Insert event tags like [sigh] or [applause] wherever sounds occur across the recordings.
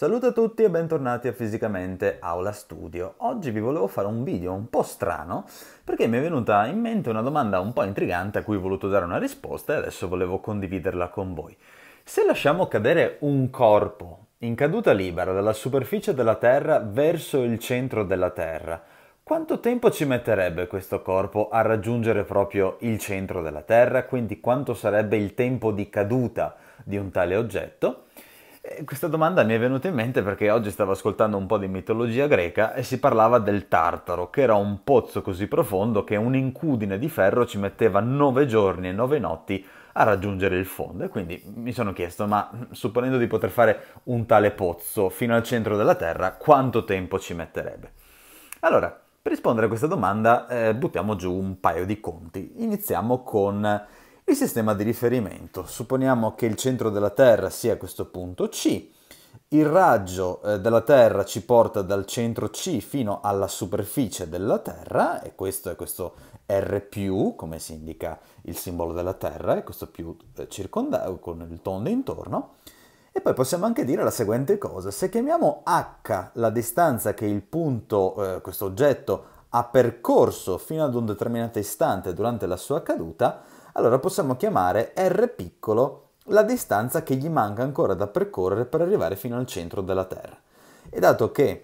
Saluto a tutti e bentornati a Fisicamente Aula Studio. Oggi vi volevo fare un video un po' strano perché mi è venuta in mente una domanda un po' intrigante a cui ho voluto dare una risposta e adesso volevo condividerla con voi. Se lasciamo cadere un corpo in caduta libera dalla superficie della Terra verso il centro della Terra, quanto tempo ci metterebbe questo corpo a raggiungere proprio il centro della Terra? Quindi quanto sarebbe il tempo di caduta di un tale oggetto? Eh, questa domanda mi è venuta in mente perché oggi stavo ascoltando un po' di mitologia greca e si parlava del Tartaro, che era un pozzo così profondo che un'incudine di ferro ci metteva nove giorni e nove notti a raggiungere il fondo. E quindi mi sono chiesto, ma supponendo di poter fare un tale pozzo fino al centro della Terra, quanto tempo ci metterebbe? Allora, per rispondere a questa domanda eh, buttiamo giù un paio di conti. Iniziamo con il sistema di riferimento. Supponiamo che il centro della Terra sia questo punto C, il raggio eh, della Terra ci porta dal centro C fino alla superficie della Terra, e questo è questo R, come si indica il simbolo della Terra, e questo più eh, circondato con il tondo intorno. E poi possiamo anche dire la seguente cosa, se chiamiamo h la distanza che il punto, eh, questo oggetto, ha percorso fino ad un determinato istante durante la sua caduta, allora possiamo chiamare r piccolo la distanza che gli manca ancora da percorrere per arrivare fino al centro della Terra. E dato che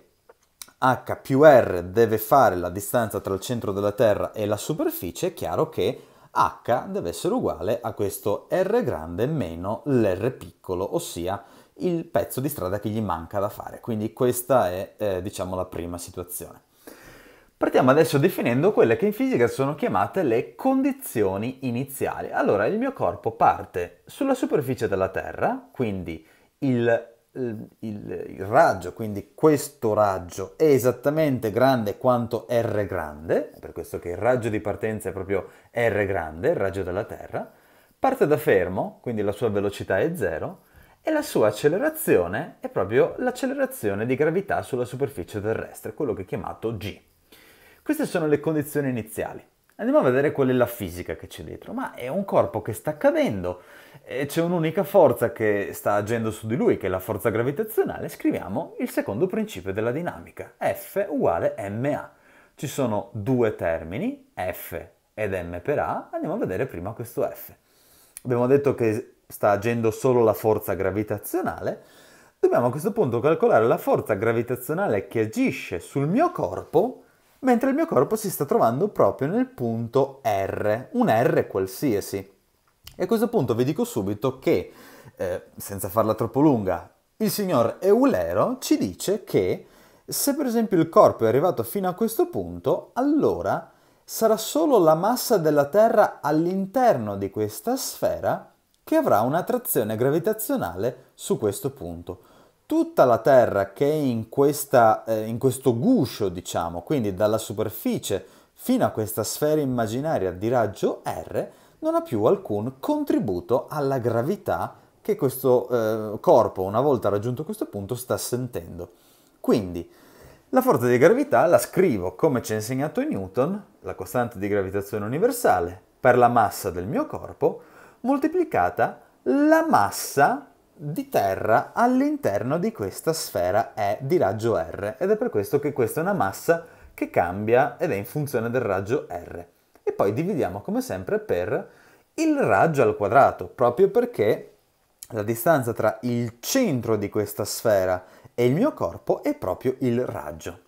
h più r deve fare la distanza tra il centro della Terra e la superficie, è chiaro che h deve essere uguale a questo r grande meno l'r piccolo, ossia il pezzo di strada che gli manca da fare. Quindi questa è eh, diciamo la prima situazione. Partiamo adesso definendo quelle che in fisica sono chiamate le condizioni iniziali. Allora, il mio corpo parte sulla superficie della Terra, quindi il, il, il raggio, quindi questo raggio è esattamente grande quanto R grande, per questo che il raggio di partenza è proprio R grande, il raggio della Terra, parte da fermo, quindi la sua velocità è zero, e la sua accelerazione è proprio l'accelerazione di gravità sulla superficie terrestre, quello che è chiamato G. Queste sono le condizioni iniziali. Andiamo a vedere qual è la fisica che c'è dietro, ma è un corpo che sta cadendo e c'è un'unica forza che sta agendo su di lui, che è la forza gravitazionale, scriviamo il secondo principio della dinamica, F uguale ma. Ci sono due termini, F ed m per a, andiamo a vedere prima questo F. Abbiamo detto che sta agendo solo la forza gravitazionale, dobbiamo a questo punto calcolare la forza gravitazionale che agisce sul mio corpo mentre il mio corpo si sta trovando proprio nel punto R, un R qualsiasi. E a questo punto vi dico subito che, eh, senza farla troppo lunga, il signor Eulero ci dice che se per esempio il corpo è arrivato fino a questo punto, allora sarà solo la massa della Terra all'interno di questa sfera che avrà una trazione gravitazionale su questo punto tutta la terra che è in, questa, eh, in questo guscio, diciamo, quindi dalla superficie fino a questa sfera immaginaria di raggio R, non ha più alcun contributo alla gravità che questo eh, corpo, una volta raggiunto questo punto, sta sentendo. Quindi, la forza di gravità la scrivo come ci ha insegnato Newton, la costante di gravitazione universale, per la massa del mio corpo, moltiplicata la massa di terra all'interno di questa sfera è di raggio R ed è per questo che questa è una massa che cambia ed è in funzione del raggio R. E poi dividiamo come sempre per il raggio al quadrato, proprio perché la distanza tra il centro di questa sfera e il mio corpo è proprio il raggio.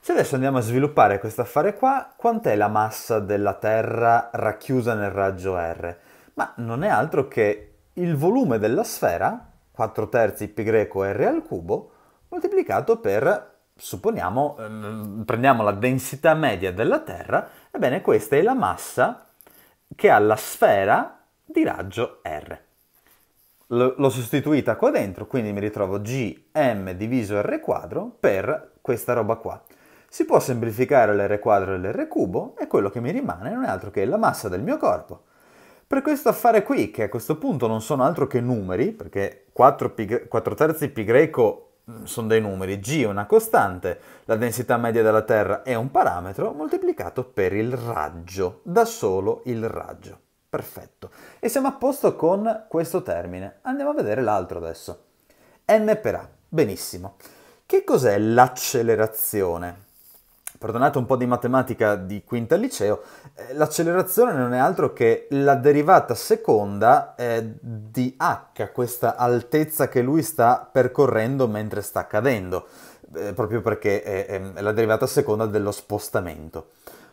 Se adesso andiamo a sviluppare questo affare qua, quant'è la massa della Terra racchiusa nel raggio R? Ma non è altro che il volume della sfera, 4 terzi π r al cubo, moltiplicato per, supponiamo, ehm, prendiamo la densità media della Terra, ebbene questa è la massa che ha la sfera di raggio r. L- l'ho sostituita qua dentro, quindi mi ritrovo gm diviso r quadro per questa roba qua. Si può semplificare l'r quadro e l'r cubo e quello che mi rimane non è altro che la massa del mio corpo per questo affare qui, che a questo punto non sono altro che numeri, perché 4, pi, 4 terzi pi greco mm, sono dei numeri, g è una costante, la densità media della Terra è un parametro, moltiplicato per il raggio, da solo il raggio. Perfetto. E siamo a posto con questo termine. Andiamo a vedere l'altro adesso. n per a. Benissimo. Che cos'è l'accelerazione? perdonate un po' di matematica di quinta liceo, eh, l'accelerazione non è altro che la derivata seconda eh, di h, questa altezza che lui sta percorrendo mentre sta cadendo, eh, proprio perché è, è la derivata seconda dello spostamento.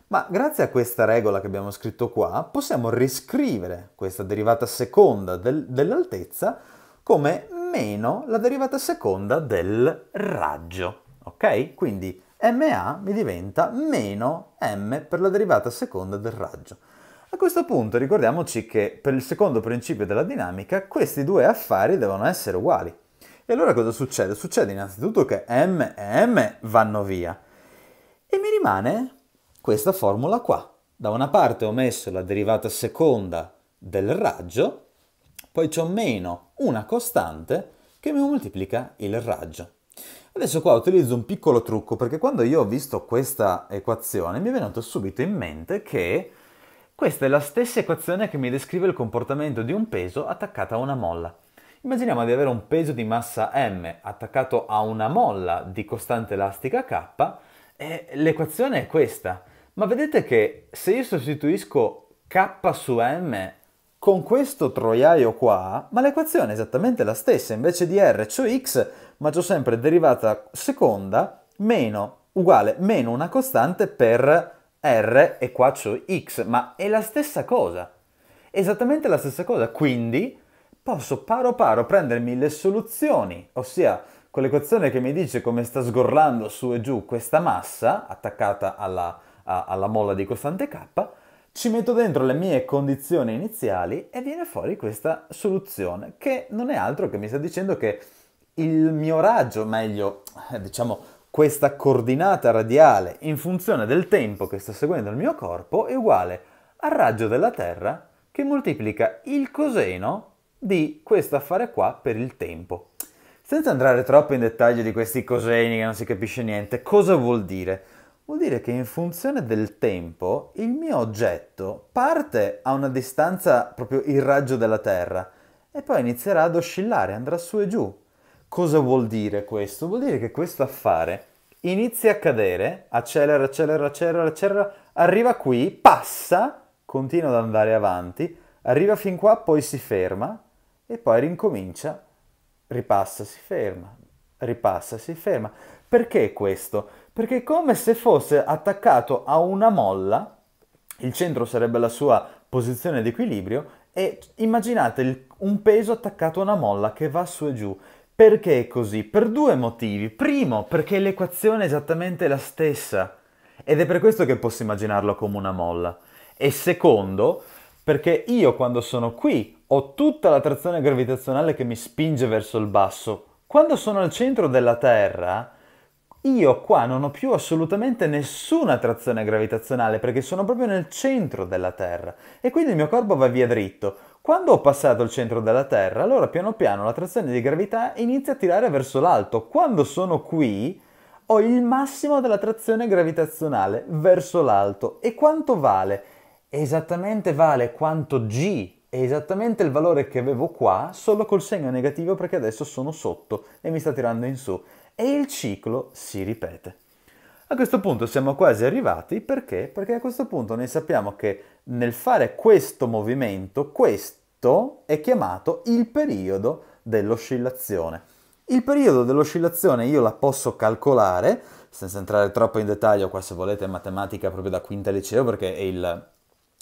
Ma grazie a questa regola che abbiamo scritto qua, possiamo riscrivere questa derivata seconda del, dell'altezza come meno la derivata seconda del raggio. Ok? Quindi MA mi diventa meno M per la derivata seconda del raggio. A questo punto ricordiamoci che per il secondo principio della dinamica questi due affari devono essere uguali. E allora cosa succede? Succede innanzitutto che M e M vanno via e mi rimane questa formula qua. Da una parte ho messo la derivata seconda del raggio, poi c'ho meno una costante che mi moltiplica il raggio. Adesso qua utilizzo un piccolo trucco perché quando io ho visto questa equazione mi è venuto subito in mente che questa è la stessa equazione che mi descrive il comportamento di un peso attaccato a una molla. Immaginiamo di avere un peso di massa m attaccato a una molla di costante elastica k e l'equazione è questa. Ma vedete che se io sostituisco k su m con questo troiaio qua, ma l'equazione è esattamente la stessa, invece di r, cioè x, ma maggio sempre derivata seconda meno uguale meno una costante per r e qua c'ho x, ma è la stessa cosa, esattamente la stessa cosa, quindi posso paro paro prendermi le soluzioni, ossia quell'equazione che mi dice come sta sgorlando su e giù questa massa attaccata alla, a, alla molla di costante k, ci metto dentro le mie condizioni iniziali e viene fuori questa soluzione, che non è altro che mi sta dicendo che il mio raggio, meglio, eh, diciamo, questa coordinata radiale in funzione del tempo che sta seguendo il mio corpo è uguale al raggio della Terra che moltiplica il coseno di questo affare qua per il tempo. Senza andare troppo in dettaglio di questi coseni che non si capisce niente, cosa vuol dire? Vuol dire che in funzione del tempo il mio oggetto parte a una distanza proprio il raggio della Terra e poi inizierà ad oscillare, andrà su e giù, Cosa vuol dire questo? Vuol dire che questo affare inizia a cadere, accelera, accelera, accelera, accelera, arriva qui, passa, continua ad andare avanti, arriva fin qua, poi si ferma e poi rincomincia, ripassa, si ferma, ripassa, si ferma. Perché questo? Perché è come se fosse attaccato a una molla, il centro sarebbe la sua posizione di equilibrio, e immaginate il, un peso attaccato a una molla che va su e giù perché è così? Per due motivi. Primo, perché l'equazione è esattamente la stessa ed è per questo che posso immaginarlo come una molla. E secondo, perché io quando sono qui ho tutta la trazione gravitazionale che mi spinge verso il basso. Quando sono al centro della Terra, io qua non ho più assolutamente nessuna trazione gravitazionale perché sono proprio nel centro della Terra e quindi il mio corpo va via dritto. Quando ho passato il centro della Terra, allora piano piano la trazione di gravità inizia a tirare verso l'alto. Quando sono qui, ho il massimo della trazione gravitazionale verso l'alto. E quanto vale? Esattamente vale quanto G è esattamente il valore che avevo qua, solo col segno negativo perché adesso sono sotto e mi sta tirando in su e il ciclo si ripete. A questo punto siamo quasi arrivati perché? Perché a questo punto noi sappiamo che nel fare questo movimento, questo è chiamato il periodo dell'oscillazione. Il periodo dell'oscillazione io la posso calcolare, senza entrare troppo in dettaglio, qua se volete matematica proprio da quinta liceo perché è il,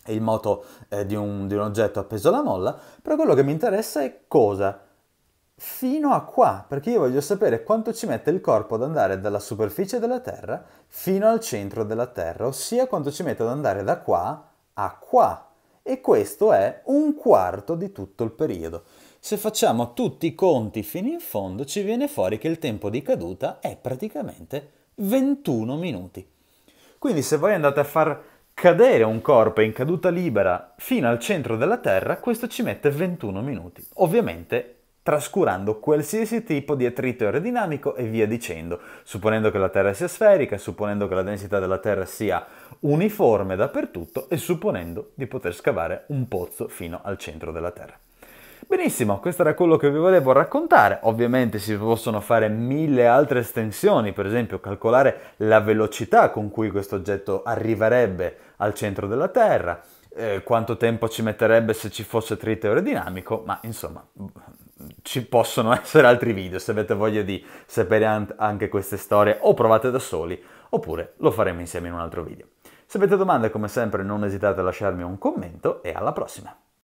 è il moto eh, di, un, di un oggetto appeso alla molla, però quello che mi interessa è cosa? fino a qua, perché io voglio sapere quanto ci mette il corpo ad andare dalla superficie della Terra fino al centro della Terra, ossia quanto ci mette ad andare da qua a qua. E questo è un quarto di tutto il periodo. Se facciamo tutti i conti fino in fondo ci viene fuori che il tempo di caduta è praticamente 21 minuti. Quindi se voi andate a far cadere un corpo in caduta libera fino al centro della Terra, questo ci mette 21 minuti. Ovviamente trascurando qualsiasi tipo di attrito aerodinamico e via dicendo, supponendo che la Terra sia sferica, supponendo che la densità della Terra sia uniforme dappertutto e supponendo di poter scavare un pozzo fino al centro della Terra. Benissimo, questo era quello che vi volevo raccontare. Ovviamente si possono fare mille altre estensioni, per esempio calcolare la velocità con cui questo oggetto arriverebbe al centro della Terra, eh, quanto tempo ci metterebbe se ci fosse trito aerodinamico, ma insomma ci possono [laughs] essere altri video se avete voglia di sapere anche queste storie o provate da soli oppure lo faremo insieme in un altro video. Se avete domande come sempre non esitate a lasciarmi un commento e alla prossima!